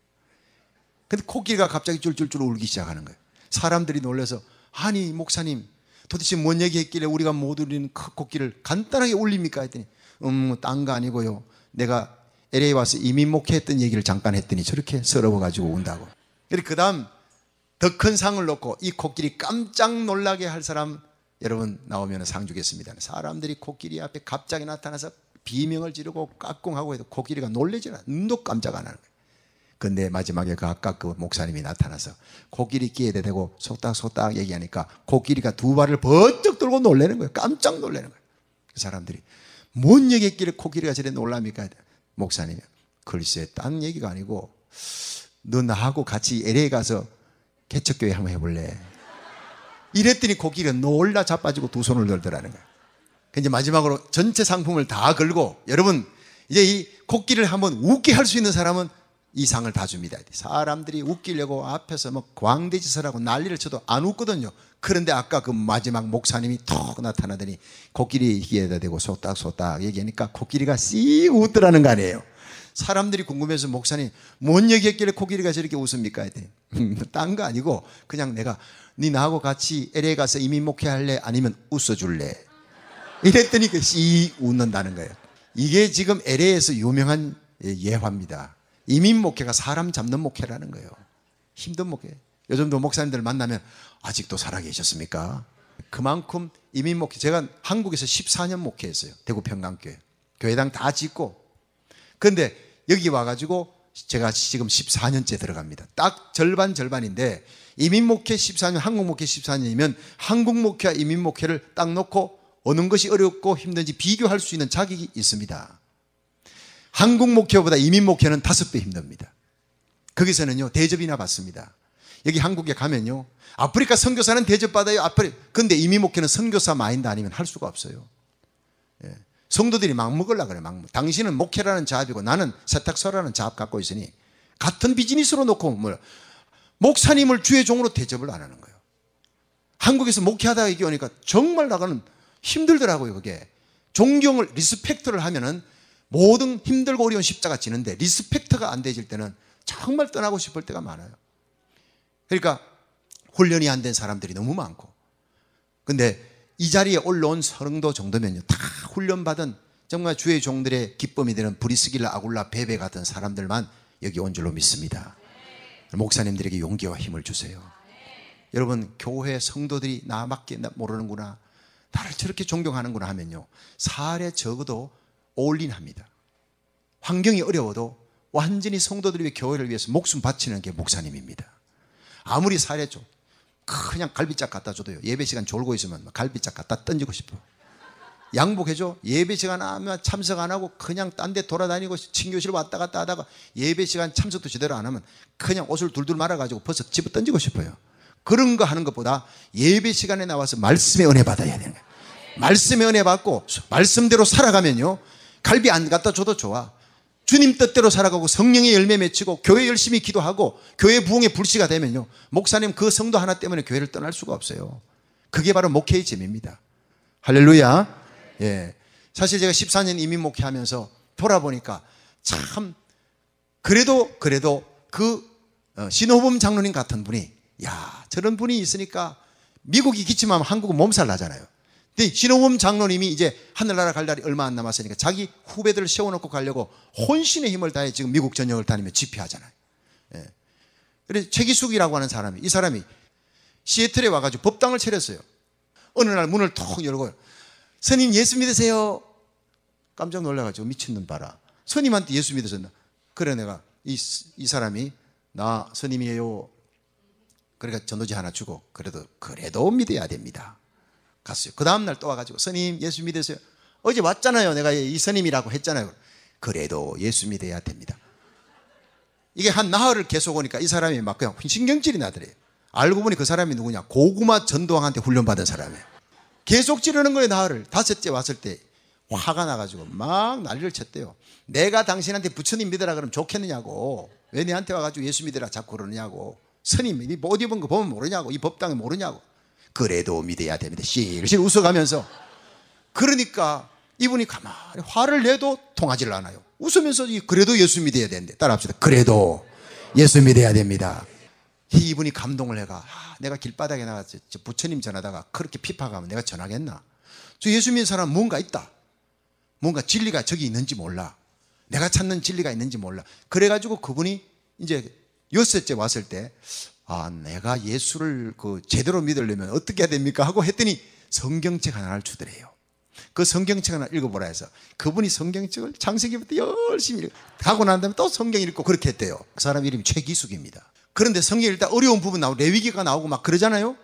근데 코끼리가 갑자기 쫄쫄쫄 울기 시작하는 거예요. 사람들이 놀래서 아니 목사님 도대체 뭔 얘기했길래 우리가 못 울리는 그 코끼리를 간단하게 울립니까 했더니 음딴 거 아니고요. 내가 LA 와서 이민 목회했던 얘기를 잠깐 했더니 저렇게 서러워 가지고 온다고. 그리고 그 다음 더 큰 상을 놓고 이 코끼리 깜짝 놀라게 할 사람 여러분 나오면 상 주겠습니다. 사람들이 코끼리 앞에 갑자기 나타나서 비명을 지르고 깍꿍하고 해도 코끼리가 놀래지는 눈도 깜짝 안 하는 거예요. 근데 마지막에 그 아까 그 목사님이 나타나서 코끼리 끼에 대고 소딱소딱 얘기하니까 코끼리가 두 발을 번쩍 들고 놀래는 거예요. 깜짝 놀래는 거예요. 그 사람들이 뭔 얘기했길래 코끼리가 저래 놀랍니까? 목사님. 글쎄, 딴 얘기가 아니고, 너 나하고 같이 LA 가서 개척교회 한번 해볼래? 이랬더니 고기가 놀라 자빠지고 두 손을 들더라는 거야. 그 이제 마지막으로 전체 상품을 다 걸고 여러분 이제 이 코끼리를 한번 웃게 할 수 있는 사람은 이상을 봐 줍니다. 사람들이 웃기려고 앞에서 뭐 광대짓을 하고 난리를 쳐도 안 웃거든요. 그런데 아까 그 마지막 목사님이 턱 나타나더니 코끼리 귀에다 대고 쏟닥쏟닥 얘기하니까 코끼리가 씩 웃더라는 거 아니에요. 사람들이 궁금해서 목사님 뭔 얘기했길래 코끼리가 저렇게 웃습니까? 음, 딴거 아니고 그냥 내가 네 나하고 같이 LA 가서 이민 목회할래 아니면 웃어줄래? 이랬더니 그씩 웃는다는 거예요. 이게 지금 LA에서 유명한 예, 예화입니다. 이민 목회가 사람 잡는 목회라는 거예요. 힘든 목회. 요즘도 목사님들 만나면 아직도 살아계셨습니까? 그만큼 이민 목회. 제가 한국에서 14년 목회했어요. 대구 평강교회. 교회당 다 짓고. 근데 여기 와가지고 제가 지금 14년째 들어갑니다. 딱 절반 절반인데 이민 목회 14년, 한국 목회 14년이면 한국 목회와 이민 목회를 딱 놓고 어느 것이 어렵고 힘든지 비교할 수 있는 자격이 있습니다. 한국 목회보다 이민 목회는 다섯 배 힘듭니다. 거기서는요, 대접이나 받습니다. 여기 한국에 가면요, 아프리카 선교사는 대접받아요. 아프리 카 근데 이민 목회는 선교사 마인드 아니면 할 수가 없어요. 예. 성도들이 막 먹으려 그래. 막 당신은 목회라는 자 잡이고 나는 세탁소라는 자잡 갖고 있으니 같은 비즈니스로 놓고 뭐 목사님을 주의 종으로 대접을 안 하는 거예요. 한국에서 목회하다 가 이게 오니까 정말 나가는 힘들더라고요, 그게. 존경을 리스펙트를 하면은 모든 힘들고 어려운 십자가 지는데 리스펙트가 안 되질 때는 정말 떠나고 싶을 때가 많아요. 그러니까 훈련이 안 된 사람들이 너무 많고. 근데 이 자리에 올라온 서릉도 정도면요. 다 훈련받은 정말 주의 종들의 기쁨이 되는 브리스길라 아굴라 베베 같은 사람들만 여기 온 줄로 믿습니다. 목사님들에게 용기와 힘을 주세요. 여러분 교회 성도들이 나밖에 모르는구나. 나를 저렇게 존경하는구나 하면요. 사례 적어도 올인합니다. 환경이 어려워도 완전히 성도들 위해 교회를 위해서 목숨 바치는 게 목사님입니다. 아무리 살해죠 그냥 갈비짝 갖다 줘도요. 예배 시간 졸고 있으면 갈비짝 갖다 던지고 싶어. 양복해줘. 예배 시간 하면 참석 안 하고 그냥 딴 데 돌아다니고 친교실 왔다 갔다 하다가 예배 시간 참석도 제대로 안 하면 그냥 옷을 둘둘 말아가지고 벌써 집어 던지고 싶어요. 그런 거 하는 것보다 예배 시간에 나와서 말씀의 은혜 받아야 되는 거예요. 말씀의 은혜 받고 말씀대로 살아가면요. 갈비 안 갖다 줘도 좋아. 주님 뜻대로 살아가고 성령의 열매 맺히고 교회 열심히 기도하고 교회 부흥의 불씨가 되면요. 목사님 그 성도 하나 때문에 교회를 떠날 수가 없어요. 그게 바로 목회의 재미입니다. 할렐루야. 예. 사실 제가 14년 이민 목회하면서 돌아보니까 참 그래도 그래도 그 어, 신호범 장로님 같은 분이 야 저런 분이 있으니까 미국이 기침하면 한국은 몸살 나잖아요. 근데 신홍음 장로님이 이제 하늘나라 갈 날이 얼마 안 남았으니까 자기 후배들을 세워놓고 가려고 혼신의 힘을 다해 지금 미국 전역을 다니며 집회하잖아요. 예. 그래서 최기숙이라고 하는 사람이 이 사람이 시애틀에 와가지고 법당을 차렸어요. 어느 날 문을 톡 열고 스님 예수 믿으세요. 깜짝 놀라가지고 미친놈 봐라. 스님한테 예수 믿으셨나? 그래 내가 이, 이 사람이 나 스님이에요. 그러니까 전도지 하나 주고 그래도 그래도 믿어야 됩니다. 갔어요. 그 다음날 또 와가지고 스님 예수 믿으세요. 어제 왔잖아요. 내가 이 스님이라고 했잖아요. 그래도 예수 믿어야 됩니다. 이게 한 나흘을 계속 오니까 이 사람이 막 그냥 신경질이 나더래요. 알고 보니 그 사람이 누구냐? 고구마 전도왕한테 훈련받은 사람이에요. 계속 찌르는 거예요, 나흘을. 다섯째 왔을 때 화가 나가지고 막 난리를 쳤대요. 내가 당신한테 부처님 믿으라 그러면 좋겠느냐고. 왜 내한테 와가지고 예수 믿으라 자꾸 그러냐고 스님, 이옷 입은 뭐 거 보면 모르냐고. 이 법당에 모르냐고. 그래도 믿어야 됩니다. 실실 웃어가면서. 그러니까 이분이 가만히 화를 내도 통하지를 않아요. 웃으면서 그래도 예수 믿어야 되는데 따라합시다. 그래도 예수 믿어야 됩니다. 이분이 감동을 해가 아, 내가 길바닥에 나가서 부처님 전하다가 그렇게 피파가면 내가 전하겠나? 저 예수 믿는 사람 뭔가 있다. 뭔가 진리가 저기 있는지 몰라. 내가 찾는 진리가 있는지 몰라. 그래가지고 그분이 이제 여섯째 왔을 때 아, 내가 예수를 그 제대로 믿으려면 어떻게 해야 됩니까? 하고 했더니 성경책 하나를 주더래요. 그 성경책 하나 읽어보라 해서 그분이 성경책을 창세기부터 열심히 읽고 가고 난 다음에 또 성경 읽고 그렇게 했대요. 그 사람 이름이 최기숙입니다. 그런데 성경 일단 어려운 부분 나오고 레위기가 나오고 막 그러잖아요.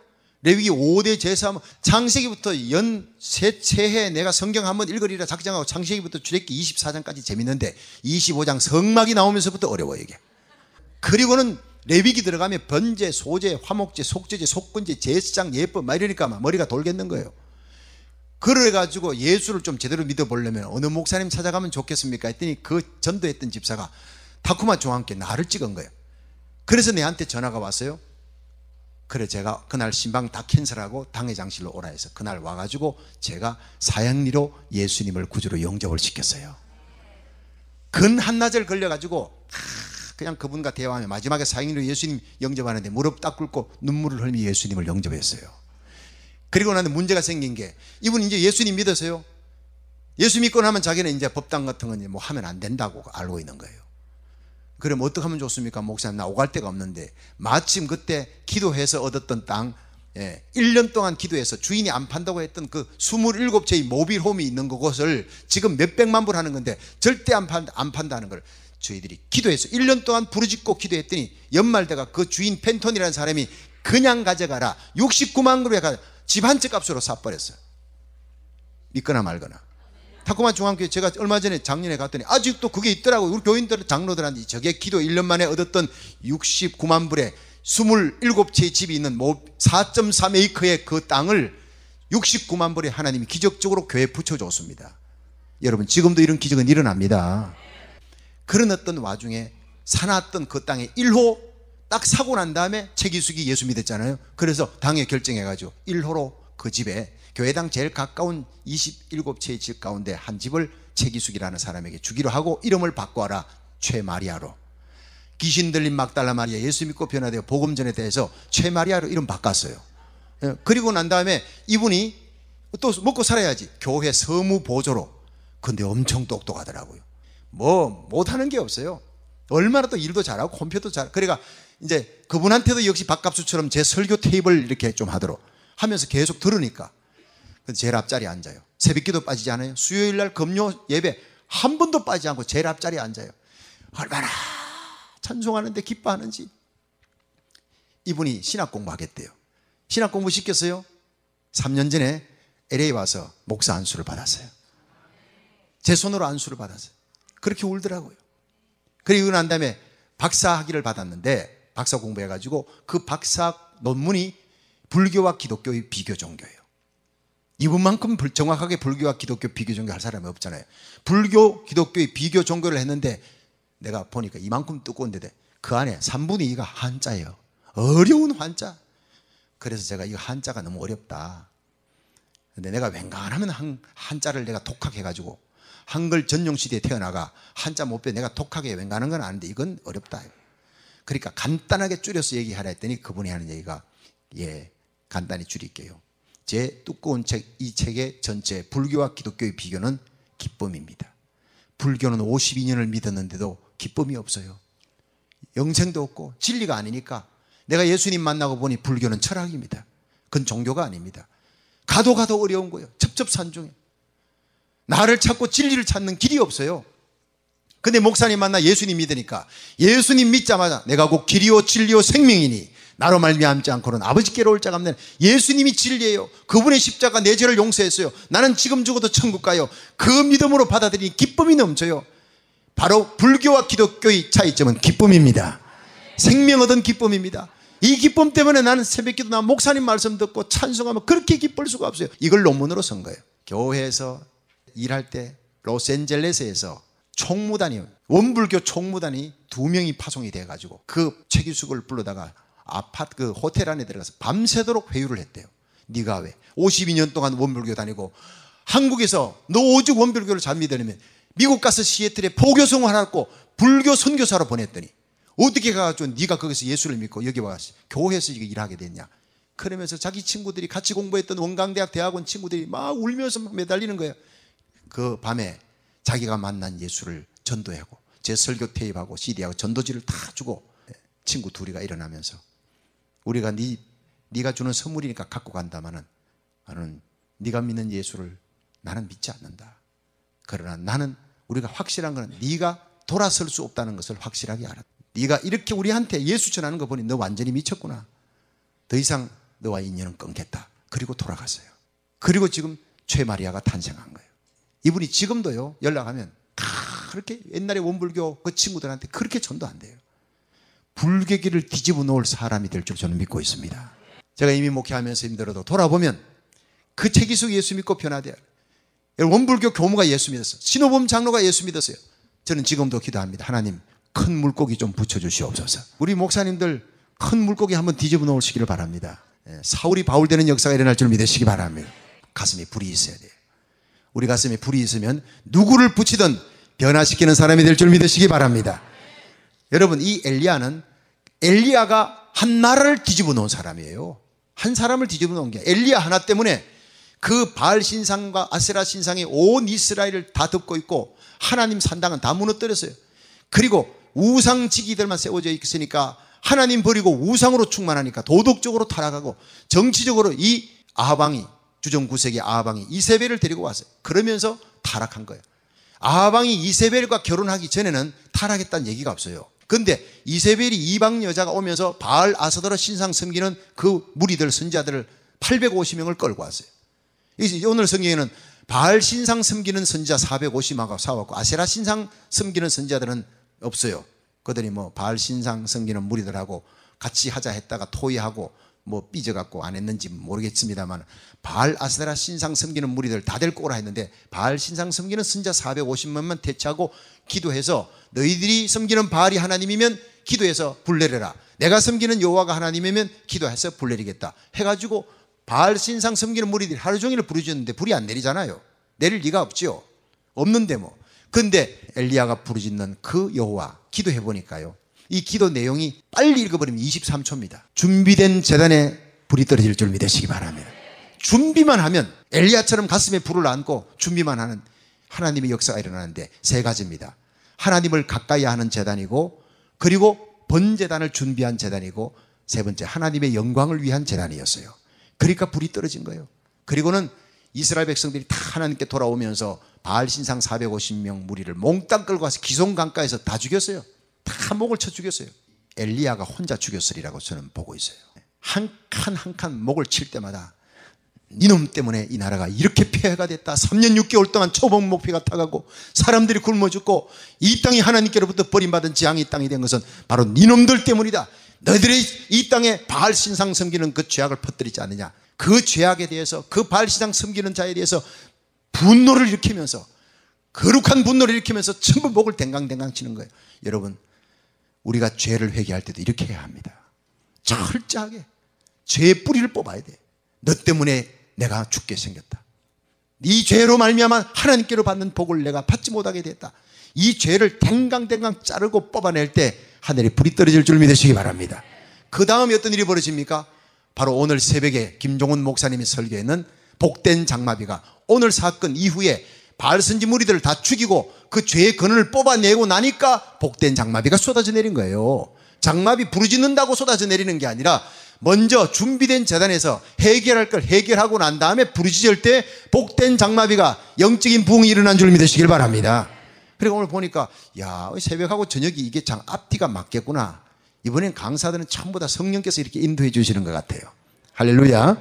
레위기 5대 제사하면 뭐 창세기부터 연세 체해 내가 성경 한번 읽으리라 작정하고 창세기부터 주애기 24장까지 재밌는데 25장 성막이 나오면서부터 어려워요 이게. 그리고는 레위기 들어가면 번제, 소제, 화목제, 속제제, 속건제, 제스장 예법 막 이러니까 막 머리가 돌겠는 거예요. 그래가지고 예수를 좀 제대로 믿어보려면 어느 목사님 찾아가면 좋겠습니까? 했더니 그 전도했던 집사가 타쿠마 중앙께 나를 찍은 거예요. 그래서 내한테 전화가 왔어요. 그래 제가 그날 신방 다 캔슬하고 당회장실로 오라 해서 그날 와가지고 제가 사양리로 예수님을 구주로 영접을 시켰어요. 근 한나절 걸려가지고 그냥 그분과 대화하며 마지막에 사인으로 예수님 영접하는데 무릎 딱 꿇고 눈물을 흘리며 예수님을 영접했어요. 그리고 나는 문제가 생긴 게 이분 이제 예수님 믿으세요? 예수 믿고 나면 자기는 이제 법당 같은 건 뭐 하면 안 된다고 알고 있는 거예요. 그럼 어떻게 하면 좋습니까? 목사님 나 오갈 데가 없는데 마침 그때 기도해서 얻었던 땅 예, 1년 동안 기도해서 주인이 안 판다고 했던 그 27채의 모빌홈이 있는 그곳을 지금 몇백만 불 하는 건데 절대 안, 판, 안 판다는 걸 저희들이 기도해서 1년 동안 부르짖고 기도했더니 연말때가그 주인 펜톤이라는 사람이 그냥 가져가라. 69만 그루에 집한 채 값으로 사버렸어요. 믿거나 말거나. 타코마 중앙교회 제가 얼마 전에 작년에 갔더니 아직도 그게 있더라고요. 우리 교인들, 장로들한테 저게 기도 1년 만에 얻었던 69만 불에 27채의 집이 있는 4.3에이커의 그 땅을 69만 불에 하나님이 기적적으로 교회에 붙여줬습니다. 여러분, 지금도 이런 기적은 일어납니다. 그런 어떤 와중에 사놨던 그 땅에 1호 딱 사고 난 다음에 책이숙이 예수 믿었잖아요. 그래서 당에 결정해가지고 1호로 그 집에 교회당 제일 가까운 27채의 집 가운데 한 집을 책이숙이라는 사람에게 주기로 하고 이름을 바꿔라 최마리아로 귀신 들린 막달라 마리아 예수 믿고 변화되어 복음 전에 대해서 최마리아로 이름 바꿨어요. 예, 그리고 난 다음에 이분이 또 먹고 살아야지 교회 서무 보조로 근데 엄청 똑똑하더라고요. 뭐 못하는 게 없어요. 얼마나 또 일도 잘하고 컴퓨터도 잘. 그러니까 이제 그분한테도 역시 박갑수처럼 제 설교 테이블 이렇게 좀 하도록 하면서 계속 들으니까 그 제일 앞자리 앉아요. 새벽기도 빠지지 않아요. 수요일 날 금요 예배 한 번도 빠지지 않고 제일 앞자리 앉아요. 얼마나 찬송하는데 기뻐하는지. 이분이 신학 공부하겠대요. 신학 공부 시켰어요. 3년 전에 LA 와서 목사 안수를 받았어요. 제 손으로 안수를 받았어요. 그렇게 울더라고요. 그리고 난 다음에 박사 학위를 받았는데 박사 공부해가지고 그 박사 논문이 불교와 기독교의 비교 종교예요. 이분만큼 정확하게 불교와 기독교 비교 종교 할 사람이 없잖아요. 불교, 기독교의 비교 종교를 했는데 내가 보니까 이만큼 뜨거운데 그 안에 3분의 2가 한자예요. 어려운 한자. 그래서 제가 이 한자가 너무 어렵다. 근데 내가 웬간하면 한, 한자를 내가 독학해가지고 한글 전용 시대에 태어나가 한자 못빼 내가 독하게 행가는건 아닌데 이건 어렵다. 그러니까 간단하게 줄여서 얘기하라 했더니 그분이 하는 얘기가 예 간단히 줄일게요. 제 두꺼운 책 이 책의 전체 불교와 기독교의 비교는 기쁨입니다. 불교는 52년을 믿었는데도 기쁨이 없어요. 영생도 없고 진리가 아니니까 내가 예수님 만나고 보니 불교는 철학입니다. 그건 종교가 아닙니다. 가도 가도 어려운 거예요. 첩첩산중에 나를 찾고 진리를 찾는 길이 없어요. 근데 목사님 만나 예수님 믿으니까 예수님 믿자마자 내가 곧 길이요 진리요 생명이니 나로 말미암지 않고는 아버지께로 올 자가 없는 예수님이 진리예요. 그분의 십자가 내 죄를 용서했어요. 나는 지금 죽어도 천국 가요. 그 믿음으로 받아들이니 기쁨이 넘쳐요. 바로 불교와 기독교의 차이점은 기쁨입니다. 생명 얻은 기쁨입니다. 이 기쁨 때문에 나는 새벽기도 나 목사님 말씀 듣고 찬송하면 그렇게 기쁠 수가 없어요. 이걸 논문으로 쓴 거예요. 교회에서 일할 때 로스앤젤레스에서 총무단이 원불교 총무단이 두 명이 파송이 돼가지고 그 최기숙을 불러다가 아파트 그 호텔 안에 들어가서 밤새도록 회유를 했대요. 네가 왜 52년 동안 원불교 다니고 한국에서 너 오직 원불교를 잠미되려면 미국 가서 시애틀에 포교성을 하라고 불교 선교사로 보냈더니 어떻게 가가지고 네가 거기서 예수를 믿고 여기 와서 교회에서 일하게 됐냐. 그러면서 자기 친구들이 같이 공부했던 원광대학 대학원 친구들이 막 울면서 매달리는 거예요. 그 밤에 자기가 만난 예수를 전도하고 제 설교 테이프하고 CD하고 전도지를 다 주고 예, 친구 둘이가 일어나면서 우리가 네 네가 주는 선물이니까 갖고 간다마는 나는 네가 믿는 예수를 나는 믿지 않는다. 그러나 나는 우리가 확실한 것은 네가 돌아설 수 없다는 것을 확실하게 알았다. 네가 이렇게 우리한테 예수 전하는 거 보니 너 완전히 미쳤구나. 더 이상 너와 인연은 끊겠다. 그리고 돌아갔어요. 그리고 지금 최마리아가 탄생한 거예요. 이분이 지금도요, 연락하면 그렇게 옛날에 원불교 그 친구들한테 그렇게 전도안돼요 불계기를 뒤집어 놓을 사람이 될 줄 저는 믿고 있습니다. 제가 이미 목회하면서 힘들어도 돌아보면 그 책이 속 예수 믿고 변화돼요. 원불교 교무가 예수 믿었어. 신호범 장로가 예수 믿었어요. 저는 지금도 기도합니다. 하나님, 큰 물고기 좀 붙여주시옵소서. 우리 목사님들 큰 물고기 한번 뒤집어 놓으시기를 바랍니다. 예, 사울이 바울 되는 역사가 일어날 줄 믿으시기 바랍니다. 가슴에 불이 있어야 돼요. 우리 가슴에 불이 있으면 누구를 붙이든 변화시키는 사람이 될 줄 믿으시기 바랍니다. 여러분 이 엘리야는 엘리야가 한 나라를 뒤집어 놓은 사람이에요. 한 사람을 뒤집어 놓은 게 엘리야 하나 때문에 그 바알 신상과 아세라 신상이 온 이스라엘을 다 덮고 있고 하나님 산당은 다 무너뜨렸어요. 그리고 우상지기들만 세워져 있으니까 하나님 버리고 우상으로 충만하니까 도덕적으로 타락하고 정치적으로 이 아방이 주정 구세기 아방이 이세벨을 데리고 왔어요. 그러면서 타락한 거예요. 아방이 이세벨과 결혼하기 전에는 타락했다는 얘기가 없어요. 근데 이세벨이 이방 여자가 오면서 바알 아사더라 신상 섬기는 그 무리들 선자들을 850명을 끌고 왔어요. 이제 오늘 성경에는 바알 신상 섬기는 선자 450명하고 싸웠고 아세라 신상 섬기는 선자들은 없어요. 그들이 뭐 바알 신상 섬기는 무리들하고 같이 하자 했다가 토의하고 뭐 삐져갖고 안 했는지 모르겠습니다만 바알 아세라 신상 섬기는 무리들 다될 꼬라 했는데 바알 신상 섬기는 순자 450만만 대체하고 기도해서 너희들이 섬기는 바알이 하나님이면 기도해서 불내려라 내가 섬기는 여호와가 하나님이면 기도해서 불내리겠다 해가지고 바알 신상 섬기는 무리들이 하루 종일 부르짖는데 불이 안 내리잖아요 내릴 리가 없지요 없는데 뭐 근데 엘리야가 부르짖는 그 여호와 기도해 보니까요 이 기도 내용이 빨리 읽어버리면 23초입니다. 준비된 재단에 불이 떨어질 줄 믿으시기 바랍니다. 준비만 하면 엘리야처럼 가슴에 불을 안고 준비만 하는 하나님의 역사가 일어나는데 세 가지입니다. 하나님을 가까이 하는 재단이고 그리고 번재단을 준비한 재단이고 세 번째 하나님의 영광을 위한 재단이었어요. 그러니까 불이 떨어진 거예요. 그리고는 이스라엘 백성들이 다 하나님께 돌아오면서 바알 신상 450명 무리를 몽땅 끌고 가서 기송 강가에서 다 죽였어요. 다 목을 쳐 죽였어요. 엘리야가 혼자 죽였으리라고 저는 보고 있어요. 한 칸 한 칸 목을 칠 때마다 니놈 때문에 이 나라가 이렇게 폐해가 됐다. 3년 6개월 동안 초범 목표가 타가고 사람들이 굶어 죽고 이 땅이 하나님께로부터 버림받은 지앙이 땅이 된 것은 바로 니놈들 때문이다. 너희들이 이 땅에 바알 신상 섬기는 그 죄악을 퍼뜨리지 않느냐. 그 죄악에 대해서 그 바알 신상 섬기는 자에 대해서 분노를 일으키면서 거룩한 분노를 일으키면서 전부 목을 댕강댕강 치는 거예요. 여러분 우리가 죄를 회개할 때도 이렇게 해야 합니다. 철저하게 죄의 뿌리를 뽑아야 돼. 너 때문에 내가 죽게 생겼다. 이 죄로 말미암아 하나님께로 받는 복을 내가 받지 못하게 됐다. 이 죄를 댕강댕강 자르고 뽑아낼 때 하늘에 불이 떨어질 줄 믿으시기 바랍니다. 그 다음에 어떤 일이 벌어집니까? 바로 오늘 새벽에 김종훈 목사님이 설교했는 복된 장마비가 오늘 사건 이후에 발선지 무리들을 다 죽이고 그 죄의 근원을 뽑아내고 나니까 복된 장마비가 쏟아져 내린 거예요. 장마비 부르짖는다고 쏟아져 내리는 게 아니라 먼저 준비된 재단에서 해결할 걸 해결하고 난 다음에 부르짖을 때 복된 장마비가 영적인 부흥이 일어난 줄 믿으시길 바랍니다. 그리고 오늘 보니까 야 새벽하고 저녁이 이게 참 앞뒤가 맞겠구나. 이번엔 강사들은 참보다 성령께서 이렇게 인도해 주시는 것 같아요. 할렐루야.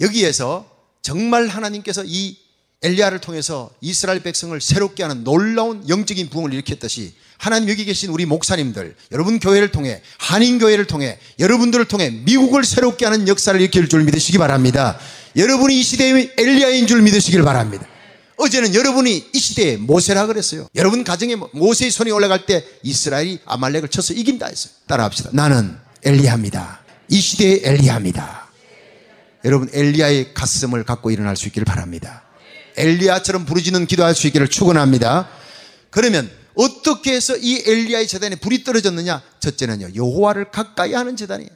여기에서 정말 하나님께서 이 엘리야를 통해서 이스라엘 백성을 새롭게 하는 놀라운 영적인 부흥을 일으켰듯이 하나님 여기 계신 우리 목사님들, 여러분 교회를 통해 한인 교회를 통해 여러분들을 통해 미국을 새롭게 하는 역사를 일으킬 줄 믿으시기 바랍니다. 여러분이 이 시대의 엘리야인 줄 믿으시길 바랍니다. 어제는 여러분이 이 시대의 모세라 그랬어요. 여러분 가정에 모세의 손이 올라갈 때 이스라엘이 아말렉을 쳐서 이긴다 했어요. 따라합시다. 나는 엘리야입니다. 이 시대의 엘리야입니다. 여러분 엘리야의 가슴을 갖고 일어날 수 있기를 바랍니다. 엘리야처럼 부르짖는 기도할 수 있기를 축원합니다. 그러면 어떻게 해서 이 엘리야의 재단에 불이 떨어졌느냐? 첫째는요. 여호와를 가까이 하는 재단이에요.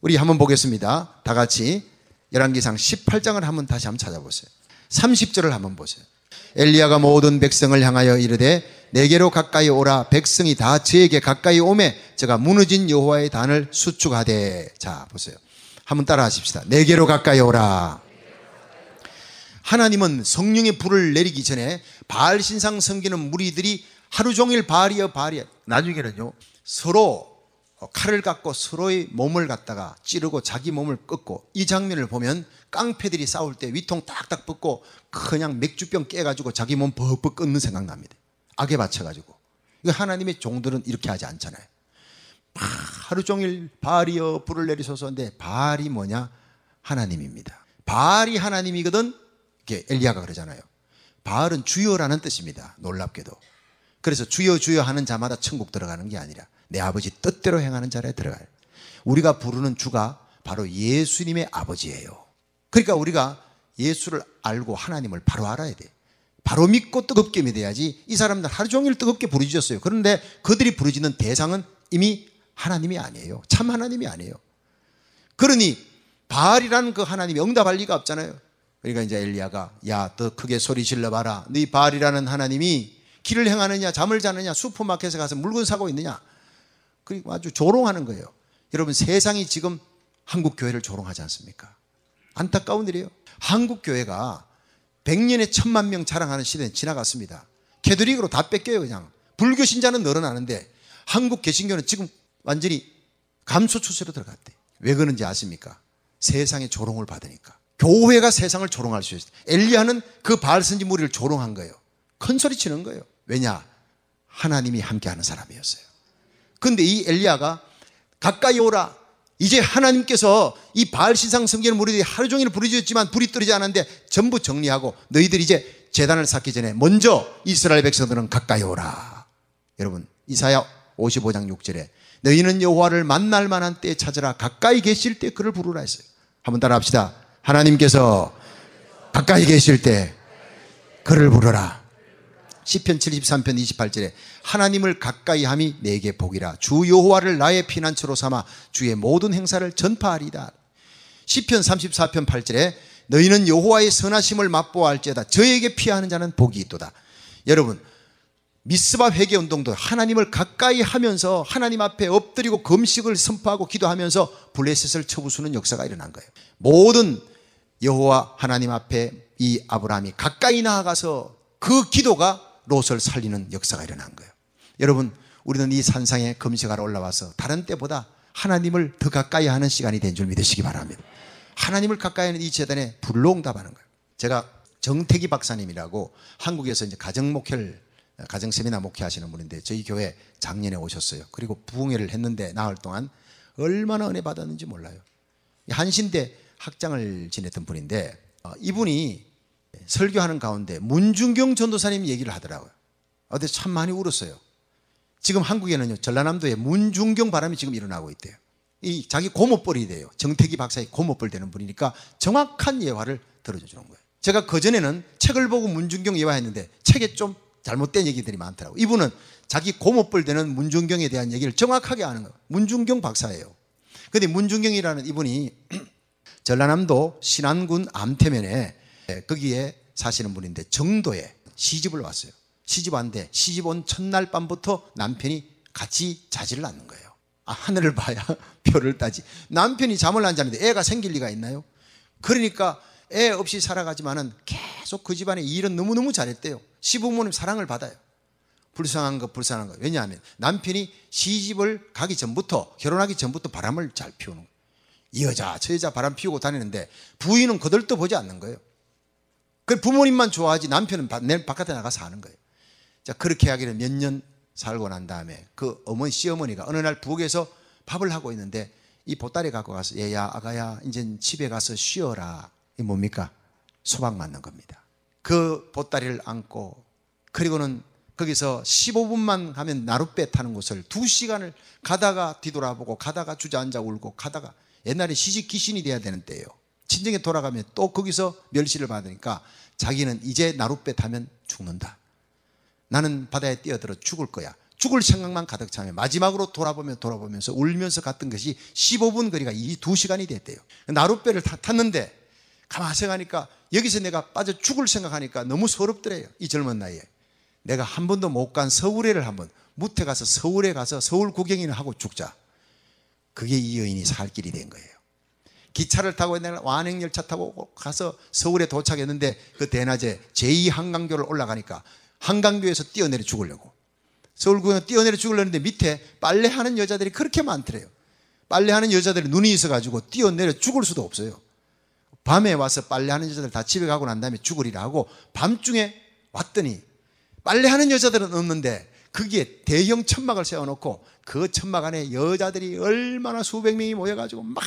우리 한번 보겠습니다. 다 같이 열왕기상 18장을 한번 다시 한번 찾아보세요. 30절을 한번 보세요. 엘리야가 모든 백성을 향하여 이르되 내게로 가까이 오라 백성이 다 저에게 가까이 오매 제가 무너진 여호와의 단을 수축하되 자 보세요. 한번 따라 하십시다. 내게로 가까이 오라. 하나님은 성령의 불을 내리기 전에 바알 신상 섬기는 무리들이 하루 종일 바알이여 바알이여 나중에는요 서로 칼을 갖고 서로의 몸을 갖다가 찌르고 자기 몸을 끊고이 장면을 보면 깡패들이 싸울 때 위통 딱딱 뻗고 그냥 맥주병 깨가지고 자기 몸 벅벅 끊는 생각납니다 악에 받쳐가지고 이 하나님의 종들은 이렇게 하지 않잖아요 아, 하루 종일 바알이여 불을 내리소서인데 바알이 뭐냐 하나님입니다 바알이 하나님이거든 엘리야가 그러잖아요. 바알은 주여라는 뜻입니다. 놀랍게도. 그래서 주여 주여 하는 자마다 천국 들어가는 게 아니라 내 아버지 뜻대로 행하는 자리에 들어가 우리가 부르는 주가 바로 예수님의 아버지예요. 그러니까 우리가 예수를 알고 하나님을 바로 알아야 돼. 바로 믿고 뜨겁게 믿어야지 이 사람들 하루 종일 뜨겁게 부르짖었어요. 그런데 그들이 부르짖는 대상은 이미 하나님이 아니에요. 참 하나님이 아니에요. 그러니 바알이라는 그 하나님이 응답할 리가 없잖아요. 그러니까 이제 엘리야가 야 더 크게 소리 질러봐라. 네 바알이라는 하나님이 길을 행하느냐 잠을 자느냐 슈퍼마켓에 가서 물건 사고 있느냐 그리고 아주 조롱하는 거예요. 여러분 세상이 지금 한국 교회를 조롱하지 않습니까? 안타까운 일이에요. 한국 교회가 100년에 천만 명 자랑하는 시대는 지나갔습니다. 캐드릭으로 다 뺏겨요 그냥. 불교 신자는 늘어나는데 한국 개신교는 지금 완전히 감소 추세로 들어갔대. 왜 그런지 아십니까? 세상의 조롱을 받으니까. 교회가 세상을 조롱할 수 있어요. 엘리야는 그 발 선지 무리를 조롱한 거예요. 큰 소리 치는 거예요. 왜냐? 하나님이 함께하는 사람이었어요. 근데 이 엘리야가 가까이 오라. 이제 하나님께서 이 발 신상 섬기는 무리들이 하루 종일 부르짖었지만 불이 떨어지지 않았는데 전부 정리하고 너희들 이 이제 재단을 쌓기 전에 먼저 이스라엘 백성들은 가까이 오라. 여러분 이사야 55장 6절에 너희는 여호와를 만날 만한 때에 찾으라 가까이 계실 때 그를 부르라 했어요. 한번 따라합시다. 하나님께서 가까이 계실 때 그를 부르라. 시편 73편 28절에 하나님을 가까이 함이 내게 복이라. 주 여호와를 나의 피난처로 삼아 주의 모든 행사를 전파하리다. 시편 34편 8절에 너희는 여호와의 선하심을 맛보아할지어다. 저에게 피하는 자는 복이 있도다. 여러분 미스바 회개 운동도 하나님을 가까이 하면서 하나님 앞에 엎드리고 금식을 선포하고 기도하면서 블레셋을 쳐부수는 역사가 일어난 거예요. 모든 여호와 하나님 앞에 이 아브라함이 가까이 나아가서 그 기도가 롯을 살리는 역사가 일어난 거예요. 여러분, 우리는 이 산상에 금식하러 올라와서 다른 때보다 하나님을 더 가까이 하는 시간이 된 줄 믿으시기 바랍니다. 하나님을 가까이 하는 이 재단에 불로 응답하는 거예요. 제가 정태기 박사님이라고 한국에서 이제 가정 목회를 가정 세미나 목회하시는 분인데 저희 교회 작년에 오셨어요. 그리고 부흥회를 했는데 나흘 동안 얼마나 은혜 받았는지 몰라요. 한신대 학장을 지냈던 분인데 어, 이분이 설교하는 가운데 문중경 전도사님 얘기를 하더라고요. 어제 참 많이 울었어요. 지금 한국에는요 전라남도에 문중경 바람이 지금 일어나고 있대요. 이 자기 고모뻘이 돼요. 정태기 박사의 고모뻘 되는 분이니까 정확한 예화를 들어줘 주는 거예요. 제가 그전에는 책을 보고 문중경 예화했는데 책에 좀 잘못된 얘기들이 많더라고요. 이분은 자기 고모뻘 되는 문중경에 대한 얘기를 정확하게 아는 거예요. 문중경 박사예요. 근데 문중경이라는 이분이 [CLEARS THROAT] 전라남도 신안군 암태면에 예, 거기에 사시는 분인데 정도에 시집을 왔어요. 시집 왔는데 시집 온 첫날 밤부터 남편이 같이 자지를 않는 거예요. 아, 하늘을 봐야 [LAUGHS] 표를 따지. 남편이 잠을 안 자는데 애가 생길 리가 있나요? 그러니까 애 없이 살아가지만은 계속 그 집안의 일은 너무너무 잘했대요. 시부모님 사랑을 받아요. 불쌍한 거 불쌍한 거. 왜냐하면 남편이 시집을 가기 전부터, 결혼하기 전부터 바람을 잘 피우는 거예요. 이 여자 저 여자 바람 피우고 다니는데 부인은 거들떠 보지 않는 거예요. 그 부모님만 좋아하지 남편은 바, 바깥에 나가서 하는 거예요. 자 그렇게 하기를 몇년 살고 난 다음에 그 어머니 시어머니가 어느 날 부엌에서 밥을 하고 있는데 이 보따리 갖고 가서 얘야 아가야 이제 집에 가서 쉬어라 이 뭡니까 소방 맞는 겁니다. 그 보따리를 안고 그리고는 거기서 15분만 하면 나룻배 타는 곳을 2시간을 가다가 뒤돌아보고 가다가 주저앉아 울고 가다가 옛날에 시집 귀신이 돼야 되는 때예요. 친정에 돌아가면 또 거기서 멸시를 받으니까 자기는 이제 나룻배 타면 죽는다. 나는 바다에 뛰어들어 죽을 거야. 죽을 생각만 가득 차며 마지막으로 돌아보며 돌아보면서 울면서 갔던 것이 15분 거리가 이 두시간이 됐대요. 나룻배를 탔는데 가만 생각하니까 여기서 내가 빠져 죽을 생각하니까 너무 서럽더래요. 이 젊은 나이에. 내가 한 번도 못 간 서울에를 한번 무태 가서 서울에 가서 서울 구경이나 하고 죽자. 그게 이 여인이 살 길이 된 거예요. 기차를 타고 내가 완행열차 타고 가서 서울에 도착했는데 그 대낮에 제2한강교를 올라가니까 한강교에서 뛰어내려 죽으려고 서울구에 뛰어내려 죽으려는데 밑에 빨래하는 여자들이 그렇게 많더래요. 빨래하는 여자들이 눈이 있어가지고 뛰어내려 죽을 수도 없어요. 밤에 와서 빨래하는 여자들 다 집에 가고 난 다음에 죽으리라 하고 밤중에 왔더니 빨래하는 여자들은 없는데 거기에 대형 천막을 세워놓고 그 천막 안에 여자들이 얼마나 수백 명이 모여가지고 막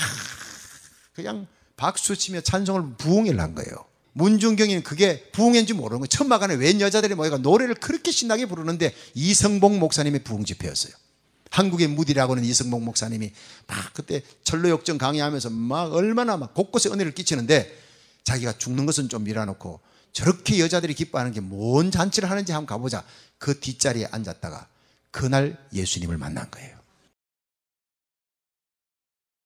그냥 박수치며 찬송을 부흥을 한 거예요. 문중경이는 그게 부흥인지 모르는 거예요. 천막 안에 웬 여자들이 모여가 노래를 그렇게 신나게 부르는데 이성봉 목사님의 부흥 집회였어요. 한국의 무디라고 는 이성봉 목사님이 막 그때 철로역정 강의하면서 막 얼마나 막 곳곳에 은혜를 끼치는데 자기가 죽는 것은 좀 밀어놓고 저렇게 여자들이 기뻐하는 게 뭔 잔치를 하는지 한번 가보자. 그 뒷자리에 앉았다가 그날 예수님을 만난 거예요.